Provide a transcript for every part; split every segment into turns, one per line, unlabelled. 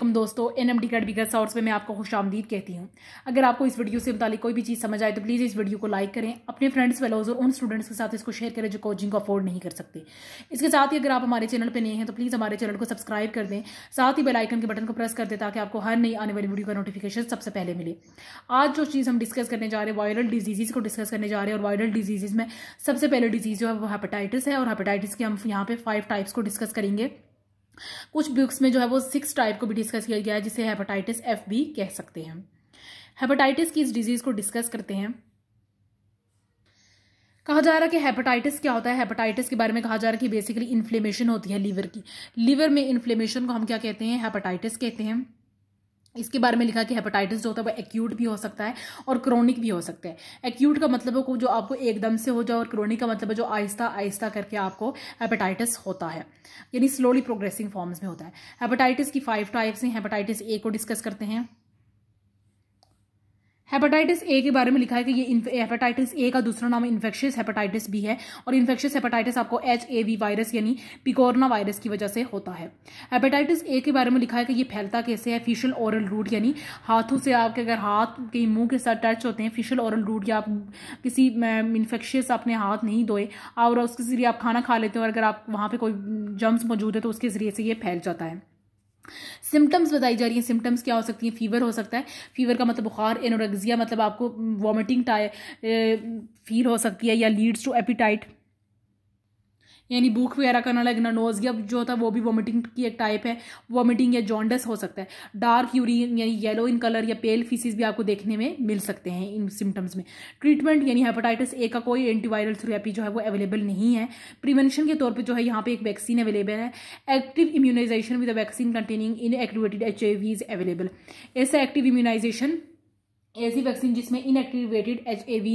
तुम दोस्तों N M D academy का सोर्स में मैं आपको खुश आमदीद कहती हूँ अगर आपको इस वीडियो से मुतालिक कोई भी चीज़ समझ आए तो प्लीज़ इस वीडियो को लाइक करें अपने फ्रेंड्स फेलोज और उन स्टूडेंट्स के साथ इसको शेयर करें जो कोचिंग को अफोर्ड नहीं कर सकते इसके साथ ही अगर आप हमारे चैनल पर नए हैं तो प्लीज़ हमारे चैनल को सब्सक्राइब कर दें साथ ही बेलाइकन के बटन को प्रेस कर दें ताकि आपको हर नई आने वाली वीडियो का नोटिफिकेशन सबसे पहले मिले आज जो चीज़ हम डिस्कस करने जा रहे हैं वायरल डिजीज़ को डिस्कस करने जा रहे हैं और वायरल डिजीज़ में सबसे पहले डिजीज़ जो है वो हेपेटाइटिस है और हेपेटाइटिस के हम यहाँ पर फाइव टाइप्स को डिस्कस करेंगे कुछ बुक्स में जो है वो सिक्स टाइप को भी डिस्कस किया गया है जिसे हेपेटाइटिस एफ भी कह सकते हैं हेपेटाइटिस की इस डिजीज़ को डिस्कस करते हैं कहा जा रहा है कि हेपेटाइटिस क्या होता है हेपेटाइटिस के बारे में कहा जा रहा है कि बेसिकली इन्फ्लेमेशन होती है लीवर की लीवर में इन्फ्लेमेशन को हम क्या कहते हैं हेपेटाइटिस कहते हैं इसके बारे में लिखा कि हेपेटाइटिस जो होता है वो एक्यूट भी हो सकता है और क्रोनिक भी हो सकता है एक्यूट का मतलब है जो आपको एकदम से हो जाए और क्रोनिक का मतलब है जो आहिस्ता आहिस्ता करके आपको हेपेटाइटिस होता है यानी स्लोली प्रोग्रेसिंग फॉर्म्स में होता है हेपेटाइटिस की फाइव टाइप्स हैं हेपेटाइटिस ए को डिस्कस करते हैं हेपेटाइटिस ए के बारे में लिखा है कि ये हेपेटाइटिस ए का दूसरा नाम इन्फेक्शियस हेपेटाइटिस बी है और इन्फेक्शियस हेपेटाइटिस आपको एच ए वी वायरस यानी पिकोरना वायरस की वजह से होता है हेपेटाइटिस ए के बारे में लिखा है कि ये फैलता कैसे है फिशल ओरल रूट यानी हाथों से आपके अगर हाथ के मुंह के साथ टच होते हैं फिशल ओरल रूट या आप किसी इन्फेक्शियस अपने हाथ नहीं धोए और उसके जरिए आप खाना खा लेते हो और अगर आप वहाँ पर कोई जम्स मौजूद है तो उसके ज़रिए से ये फैल जाता है सिम्टम्स बताई जा रही हैं सिम्टम्स क्या हो सकती हैं फीवर हो सकता है फीवर का मतलब बुखार एनोरेक्सिया मतलब आपको वॉमिटिंग टाइ फील हो सकती है या लीड्स टू एपिटाइट यानी भूख वगैरह करना लगना या जो होता है वो भी वॉमिटिंग की एक टाइप है वॉमिटिंग या जॉन्डस हो सकता है डार्क यूरिन यानी येलो इन कलर या पेल फीसिस भी आपको देखने में मिल सकते हैं इन सिम्टम्स में ट्रीटमेंट यानी हेपेटाइटिस ए का कोई एंटीवायरल थेरेपी जो है वो अवेलेबल नहीं है प्रिवेंशन के तौर पर जो है यहाँ पर एक वैक्सीन अवेलेबल है active immunisation with vaccine containing inactivated H available ऐसा एक्टिव इम्यूनाइजेशन ऐसी वैक्सीन जिसमें इनएक्टिवेटेड एच ए वी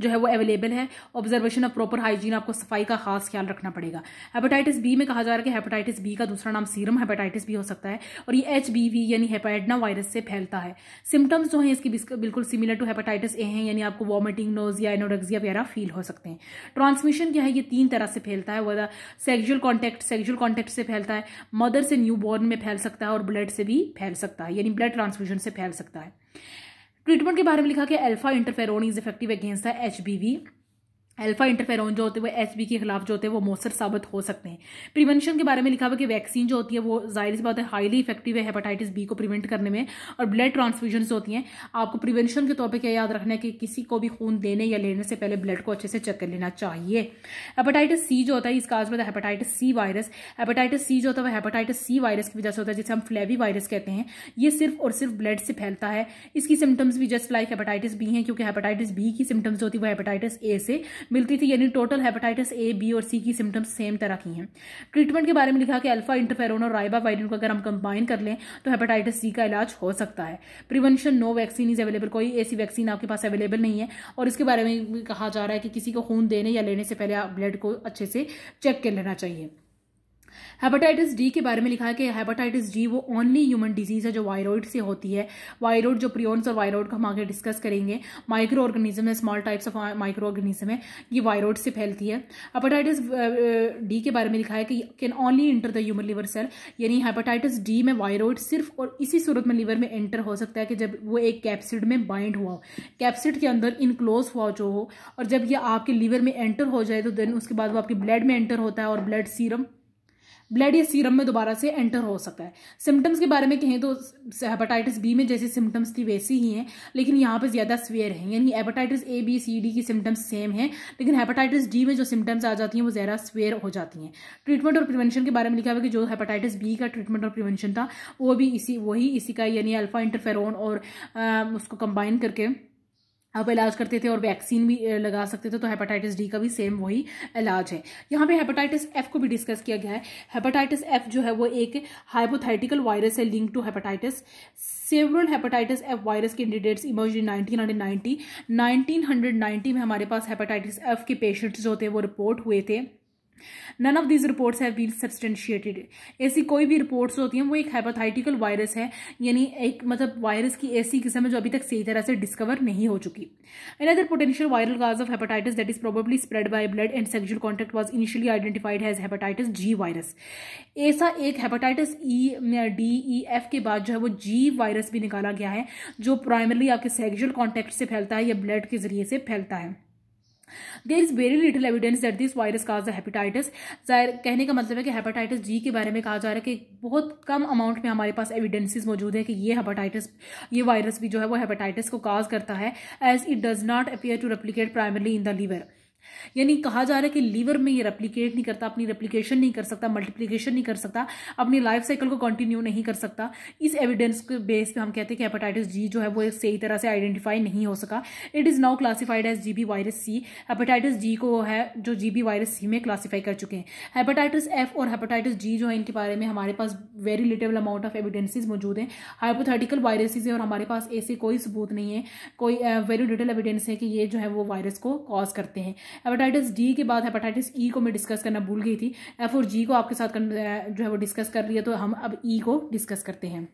जो है वो अवेलेबल है ऑब्जर्वेशन ऑफ प्रॉपर हाइजीन आपको सफाई का खास ख्याल रखना पड़ेगा हेपेटाइटिस बी में कहा जा रहा है कि हेपेटाइटिस बी का दूसरा नाम सीरम हेपेटाइटिस भी हो सकता है और ये एच बी वी यानी हेपाइडना वायरस से फैलता है सिम्टम्स जो हैं इसकी बिल्कुल सिमिलर टू हेपेटाइटिस ए हैं यानी आपको वॉमिटिंग नोज या एनोडक्सिया वगैरह फील हो सकते हैं ट्रांसमिशन क्या है ये तीन तरह से फैलता है वह सेक्जुअल कॉन्टेक्ट सेक्जुअल कॉन्टेक्ट से फैलता है मदर से न्यू बॉर्न में फैल सकता है और ब्लड से भी फैल सकता है यानी ब्लड ट्रांसफ्यूजन से फैल सकता है ट्रीटमेंट के बारे में लिखा कि alpha interferon is effective against the H B V alpha interferon जो होते हैं वो एच के खिलाफ जो होते हैं वो मौसर साबित हो सकते हैं प्रिवेंशन के बारे में लिखा हुआ कि वैक्सीन जो होती है वो जाहिर सी बात है हाईली इफेक्टिव है हेपेटाइटिस बी को प्रिवेंट करने में और ब्लड ट्रांसफ्यूजन होती हैं आपको प्रिवेंशन के तौर पर क्या याद रखना है कि किसी को भी खून देने या लेने से पहले ब्लड को अच्छे से चेक कर लेना चाहिए हेपाटाइटिस सी जो होता है इसका आज मतलब hepatitis C virus hepatitis C जो होता है हेपाटाइटिस सी वायरस की वजह से होता है जिसे हम फ्लेवी वायरस कहते हैं ये सिर्फ और सिर्फ ब्लड से फैलता है इसकी सिम्टम्स भी जस्ट लाइक हेपाटाइटिस बी हैं क्योंकि हेपाटाइटिस बी की सिम्टम्स होती है वो हेपाटाइटिस ए से मिलती थी यानी टोटल हेपेटाइटिस ए बी और सी की सिम्टम्स सेम तरह की हैं ट्रीटमेंट के बारे में लिखा कि अल्फा इंटरफेरोन और राइबा वाइडिन को अगर हम कंबाइन कर लें तो हेपेटाइटिस सी का इलाज हो सकता है prevention no vaccine is available कोई ऐसी वैक्सीन आपके पास अवेलेबल नहीं है और इसके बारे में कहा जा रहा है कि किसी को खून देने या लेने से पहले आप ब्लड को अच्छे से चेक कर लेना चाहिए हेपेटाइटिस डी के बारे में लिखा है कि हेपाटाइटिस डी वो ओनली ह्यूमन डिजीज है जो वायरोइड से होती है वायरोइड जो प्रियोन्स और वायरोइड को हम आगे डिस्कस करेंगे माइक्रो ऑर्गेनिज्म है small types of microorganism है ये वायरोइड से फैलती है हेपाटाइटिस डी uh, uh, के बारे में लिखा है कि can only enter the human liver cell यानी हेपाटाइटिस डी में वायरोइड सिर्फ और इसी सूरत में लिवर में एंटर हो सकता है कि जब वो एक कैप्सिड में बाइंड हुआ हो कैप्सिड के अंदर इनक्लोज हुआ जो हो और जब ये आपके लीवर में एंटर हो जाए तो देन उसके बाद वो आपके ब्लड में एंटर होता है और ब्लड सीरम ब्लड या सीरम में दोबारा से एंटर हो सकता है सिम्टम्स के बारे में कहें तो हेपाटाइटिस बी में जैसी सिम्टम्स थी वैसी ही हैं लेकिन यहाँ पर ज़्यादा स्वेयर हैं यानी hepatitis A B C D की सिम्टम्स सेम हैं लेकिन हेपेटाइटिस डी में जो सिम्टम्स आ जाती हैं वो ज़्यादा स्वेयर हो जाती हैं ट्रीटमेंट और प्रिवेंशन के बारे में लिखा हुआ कि जो हेपेटाइटिस बी का ट्रीटमेंट और प्रिवेंशन था वो भी इसी वही इसी का यानी अल्फा इंटरफेरोन और आ, उसको कंबाइन करके आप इलाज करते थे और वैक्सीन भी लगा सकते थे तो हेपेटाइटिस डी का भी सेम वही इलाज है यहाँ पे हेपेटाइटिस एफ को भी डिस्कस किया गया है हेपेटाइटिस एफ जो है वो एक हाइपोथेटिकल वायरस है link to hepatitis several hepatitis F virus candidates emerge in 1990 1990 में हमारे पास हेपेटाइटिस एफ के पेशेंट्स जो थे वो रिपोर्ट हुए थे none of these reports have been substantiated ऐसी कोई भी रिपोर्ट्स होती हैं वो एक हाइपोथाइटिकल वायरस है यानी एक मतलब वायरस की ऐसी किस्म है जो अभी तक सही तरह से डिस्कवर नहीं हो चुकी another potential viral cause of hepatitis that is probably spread by blood and sexual contact was initially identified has hepatitis G virus ऐसा एक hepatitis E D E F के बाद जो है वो जी वायरस भी निकाला गया है जो प्राइमरली आपके सेक्जुअल कॉन्टेक्ट से फैलता है या ब्लड के जरिए से फैलता है there is very little evidence that this virus cause the hepatitis कहने का मतलब है कि हेपेटाइटिस जी के बारे में कहा जा रहा है कि बहुत कम अमाउंट में हमारे पास एविडेंसेस मौजूद है कि ये हेपेटाइटिस ये वायरस भी जो है वो हेपेटाइटिस को काज करता है as it does not appear to replicate primarily in the liver यानी कहा जा रहा है कि लीवर में ये रेप्लीकेट नहीं करता अपनी रेप्लीकेशन नहीं कर सकता मल्टीप्लीकेशन नहीं कर सकता अपनी लाइफ साइकिल को कंटिन्यू नहीं कर सकता इस एविडेंस के बेस पे हम कहते हैं कि हेपेटाइटिस जी जो है वो सही तरह से आइडेंटिफाई नहीं हो सका it is now classified as G virus C hepatitis G को है जो जी वायरस सी में क्लासीफाई कर चुके हैं हेपेटाइटिस एफ और हेपेटाइटिस जी जो है इनके बारे में हमारे पास very little amount of evidences मौजूद हैं हाइपोथेटिकल वायरसेज है और हमारे पास ऐसे कोई सबूत नहीं है कोई वेरी लिटिल एविडेंस है कि ये जो है वो वायरस को कॉज करते हैं हेपाटाइटिस डी के बाद हेपाटाइटिस ई e को मैं डिस्कस करना भूल गई थी एफ और जी को आपके साथ जो है वो डिस्कस कर लिया तो हम अब ई e को डिस्कस करते हैं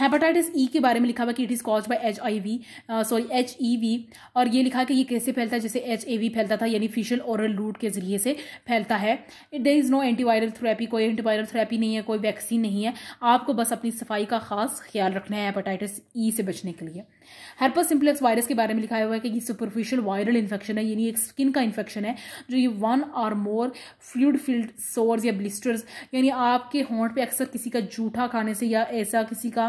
हेपाटाइटिस ई e के बारे में लिखा हुआ कि it is caused by H I V sorry H E V और ये लिखा कि ये कैसे फैलता है जैसे एच ए वी फैलता था यानी फिशियल ओरल रूट के जरिए से फैलता है there is no antiviral therapy कोई एंटीवायरल थेरेपी नहीं है कोई वैक्सीन नहीं है आपको बस अपनी सफाई का खास ख्याल रखना है हेपाटाइटिस ई e से बचने के लिए हर्पा सिम्पलेक्स वायरस के बारे में लिखा हुआ है कि ये सुपरफिशियल वायरल इन्फेक्शन है यानी एक स्किन का इन्फेक्शन है जो ये one or more fluid filled sores या ब्लिस्टर्स यानी आपके होंठ पे अक्सर किसी का जूठा खाने से या ऐसा किसी किसी का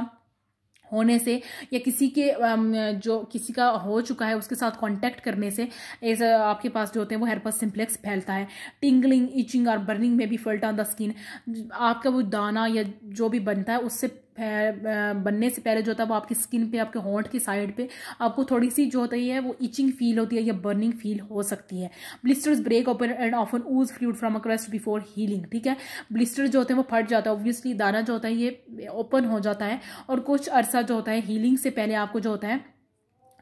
होने से या किसी के जो किसी का हो चुका है उसके साथ कांटेक्ट करने से इस आपके पास जो होते हैं वो हेरपस सिम्प्लेक्स फैलता है टिंगलिंग इचिंग और बर्निंग में भी फल्ट ऑन द स्किन आपका वो दाना या जो भी बनता है उससे बनने से पहले जो होता है वो आपकी स्किन पे आपके होंठ की साइड पे आपको थोड़ी सी जो होती है वो इचिंग फील होती है या बर्निंग फील हो सकती है blisters break open and often ooze fluid from a crust before healing ठीक है ब्लिस्टर जो होते हैं वो फट जाता है ऑब्वियसली दाना जो होता है ये ओपन हो जाता है और कुछ अरसा जो होता है हीलिंग से पहले आपको जो होता है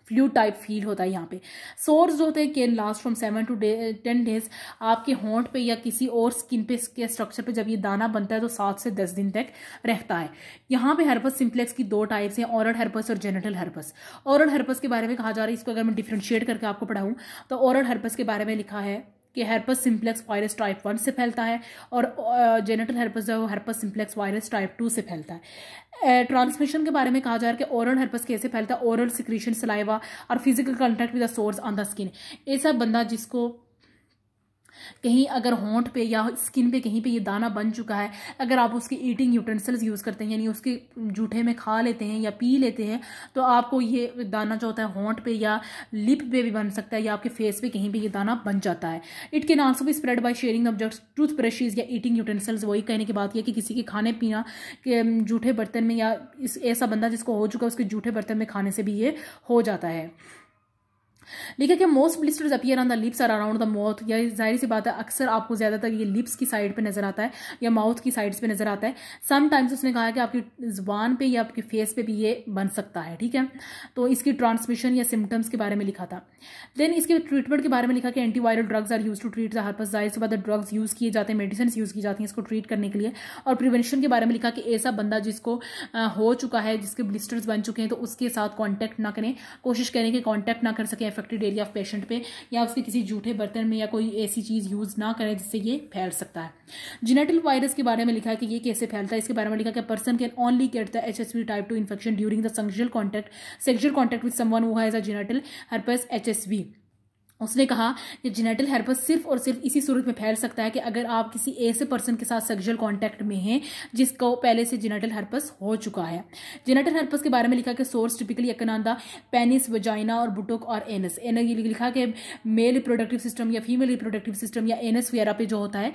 फ्लू टाइप फील होता है यहाँ पे सोर्स जो होते हैं can last from seven to day ten days आपके होंठ पे या किसी और स्किन पे के स्ट्रक्चर पे जब ये दाना बनता है तो सात से दस दिन तक रहता है यहाँ पे हर्पस सिंप्लेक्स की दो टाइप्स हैं औरल हर्पस और जेनेटल हर्पस औरल हर्पस के बारे में कहा जा रहा है इसको अगर मैं डिफ्रेंशिएट करके आपको पढ़ाऊँ तो औरड हर्पस के बारे में लिखा है कि herpes simplex virus type one से फैलता है और जेनेटल हेरपस जो है वो herpes simplex virus type two से फैलता है ट्रांसमिशन के बारे में कहा जा रहा है कि ओरल हेरपस कैसे फैलता है ओरल सिक्रीशन सलाइवा और physical contact with the sores on the skin ऐसा बंदा जिसको कहीं अगर होंठ पे या स्किन पे कहीं पे ये दाना बन चुका है अगर आप उसके ईटिंग यूटेंसिल्स यूज़ करते हैं यानी उसके जूठे में खा लेते हैं या पी लेते हैं तो आपको ये दाना जो होता है होंठ पे या लिप पे भी बन सकता है या आपके फेस पे कहीं पे ये दाना बन जाता है इट केन आल्सो भी spread by sharing objects toothbrushes या ईटिंग यूटेंसिल्स वही कहने की बात यह कि किसी के खाने पीना के जूठे बर्तन में या इस ऐसा बंदा जिसको हो चुका है उसके जूठे बर्तन में खाने से भी ये हो जाता है लिखा कि most blisters appear on the lips or around the mouth या जाहिर सी बात है अक्सर आपको ज़्यादातर ये लिप्स की साइड पे नज़र आता है या माउथ की साइड्स पे नज़र आता है समटाइम्स उसने कहा कि आपकी जुबान पे या आपके फेस पे भी ये बन सकता है ठीक है तो इसकी ट्रांसमिशन या सिम्टम्स के बारे में लिखा था देन इसके ट्रीटमेंट के बारे में लिखा कि antiviral drugs are used to treat the herpes जाहिर सी बात है ड्रग्स यूज़ किए जाते हैं मेडिसिन यूज़ की जाती है इसको ट्रीट करने के लिए और प्रिवेंशन के बारे में लिखा कि ऐसा बंदा जिसको हो चुका है जिसके ब्लिस्टर्स बन चुके हैं तो उसके साथ कॉन्टैक्ट ना करें कोशिश करें कि कॉन्टैक्ट ना कर सकें अफेक्टेड एरिया ऑफ पेशेंट पे या उसके किसी जूठे बर्तन में या कोई ऐसी चीज़ यूज़ ना करें जिससे ये फैल सकता है जिनेटल वायरस के बारे में लिखा है कि ये कैसे फैलता है इसके बारे में लिखा कि person can only get the H S V type two infection during the sexual contact sexual contact with someone हुआ as a genital herpes H S V उसने कहा कि जेनेटल हेरपस सिर्फ और सिर्फ इसी सूरत में फैल सकता है कि अगर आप किसी ऐसे पर्सन के साथ सेक्सुअल कांटेक्ट में हैं जिसको पहले से जेनेटल हेरपस हो चुका है जेनेटल हेरपस के बारे में लिखा कि sores typically occur on the penis vagina और बुटोक और एनस एन लिखा कि मेल रिप्रोडक्टिव सिस्टम या फीमेल रिप्रोडक्टिव सिस्टम या एनस वगैरह पे जो होता है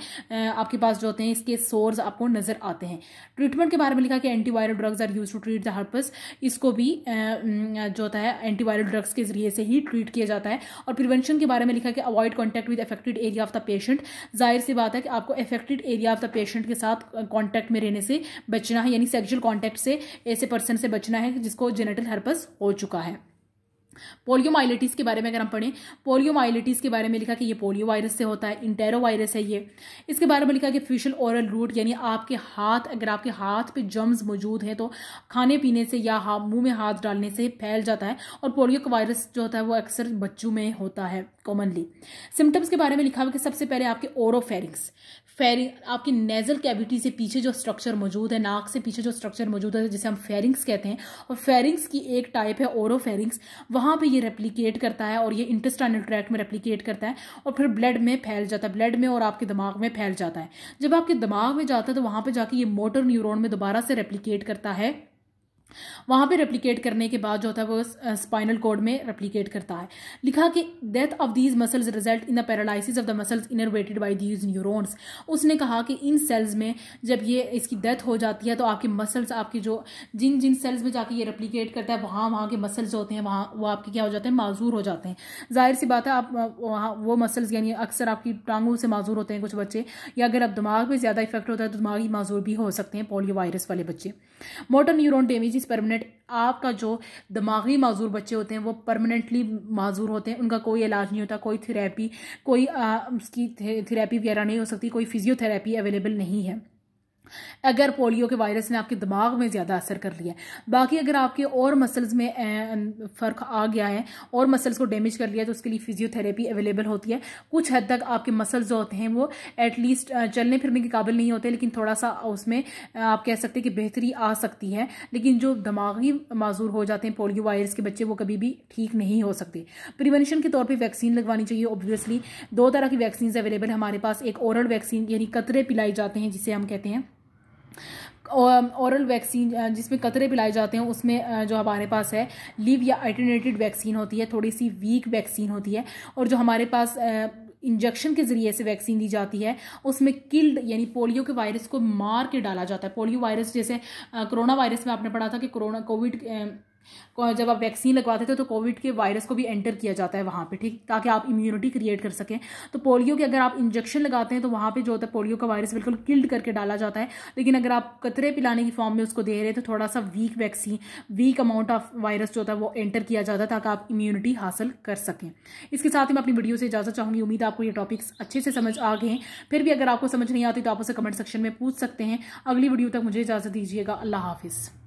आपके पास जो होते हैं इसके सोर्स आपको नजर आते हैं ट्रीटमेंट के बारे में लिखा कि antiviral drugs are used to treat the herpes इसको भी जो होता है एंटीवायरल ड्रग्स के जरिए से ही ट्रीट किया जाता है और प्रिवेंशन सेक्शन के बारे में लिखा कि avoid contact with affected area of the patient जाहिर सी बात है कि आपको affected area of the patient के साथ कॉन्टैक्ट में रहने से बचना है यानी सेक्शुअल कॉन्टैक्ट से ऐसे पर्सन से बचना है जिसको जेनेटल हर्पस हो चुका है पोलियोमाइलिटिस के बारे में अगर हम पढ़ें पोलियोमाइलिटिस के बारे में लिखा कि ये पोलियो वायरस से होता है इंटेरो वायरस है ये इसके बारे में लिखा कि फेशियल ओरल रूट यानी आपके हाथ अगर आपके हाथ पे जम्स मौजूद हैं तो खाने पीने से या हाँ, मुंह में हाथ डालने से फैल जाता है और पोलियो का वायरस जो होता है वो अक्सर बच्चों में होता है कॉमनली सिम्टम्स के बारे में लिखा हुआ कि सबसे पहले आपके ओरोफेरिंग्स फेरिंग आपकी नेजल कैविटी से पीछे जो स्ट्रक्चर मौजूद है नाक से पीछे जो स्ट्रक्चर मौजूद है जिसे हम फेरिंग्स कहते हैं और फेरिंग्स की एक टाइप है ओरो फेरिंग्स वहाँ पर ये रेप्लीकेट करता है और ये इंटेस्टाइनल ट्रैक में रेप्लीकेट करता है और फिर ब्लड में फैल जाता है ब्लड में और आपके दिमाग में फैल जाता है जब आपके दिमाग में जाता है तो वहाँ पर जाके ये मोटर न्यूरोन में दोबारा से रेप्लीकेट करता है वहाँ पे रेप्लीकेट करने के बाद जो होता है वो स्पाइनल कोड में रेप्लीकेट करता है लिखा कि death of these muscles result in the paralysis of the muscles innervated by these neurons उसने कहा कि इन सेल्स में जब ये इसकी डेथ हो जाती है तो आपके मसल्स आपके जो जिन जिन सेल्स में जाके ये रेप्लीकेट करता है वहां वहाँ के मसल्स जो होते हैं वहाँ वो आपके क्या हो जाते हैं माजूर हो जाते हैं जाहिर सी बात है आप वहाँ वो मसल्स यानी अक्सर आपकी टांगों से माजूर होते हैं कुछ बच्चे या अगर आप दिमाग में ज़्यादा इफेक्ट होता है तो दिमागी माजूर भी हो सकते हैं पोलियो वायरस वाले बच्चे motor neuron damage disease permanent आपका जो दिमागी माजूर बच्चे होते हैं वो परमानेंटली माजूर होते हैं उनका कोई इलाज नहीं होता कोई थेरेपी कोई आ, उसकी थे, थेरेपी वगैरह नहीं हो सकती कोई फिजियोथेरेपी अवेलेबल नहीं है अगर पोलियो के वायरस ने आपके दिमाग में ज़्यादा असर कर लिया है बाकी अगर आपके और मसल्स में फ़र्क आ गया है और मसल्स को डैमेज कर लिया है तो उसके लिए फिजियोथेरेपी अवेलेबल होती है कुछ हद तक आपके मसल्स जो होते हैं वो एटलीस्ट चलने फिरने के काबिल नहीं होते लेकिन थोड़ा सा उसमें आप कह सकते हैं कि बेहतरी आ सकती है लेकिन जो दिमागी माजूर हो जाते हैं पोलियो वायरस के बच्चे वो कभी भी ठीक नहीं हो सकते प्रिवेंशन के तौर पर वैक्सीन लगवानी चाहिए ऑब्वियसली दो तरह की वैक्सीन अवेलेबल हमारे पास एक औरल वैक्सीन यानी कतरे पिलाई जाते हैं जिसे हम कहते हैं औरल वैक्सीन जिसमें कतरे पिलाए जाते हैं उसमें जो हमारे पास है लिव या अल्टरनेटेड वैक्सीन होती है थोड़ी सी वीक वैक्सीन होती है और जो हमारे पास इंजेक्शन के ज़रिए से वैक्सीन दी जाती है उसमें किल्ड यानी पोलियो के वायरस को मार के डाला जाता है पोलियो वायरस जैसे कोरोना वायरस में आपने पढ़ा था कि कोरोना कोविड जब आप वैक्सीन लगवाते थे तो कोविड के वायरस को भी एंटर किया जाता है वहाँ पे ठीक ताकि आप इम्यूनिटी क्रिएट कर सकें तो पोलियो के अगर आप इंजेक्शन लगाते हैं तो वहाँ पे जो होता है पोलियो का वायरस बिल्कुल किल्ड करके डाला जाता है लेकिन अगर आप कतरे पिलाने की फॉर्म में उसको दे रहे हैं तो थोड़ा सा weak vaccine weak amount of virus जो होता है वो एंटर किया जाता है ताकि आप इम्यूनिटी हासिल कर सकें इसके साथ ही मैं अपनी वीडियो से इजाजत चाहूँगी उम्मीद आपको ये टॉपिक्स अच्छे से समझ आ गए हैं फिर भी अगर आपको समझ नहीं आती तो आप उसे कमेंट सेक्शन में पूछ सकते हैं अगली वीडियो तक मुझे इजाजत दीजिएगा अल्लाह हाफिज़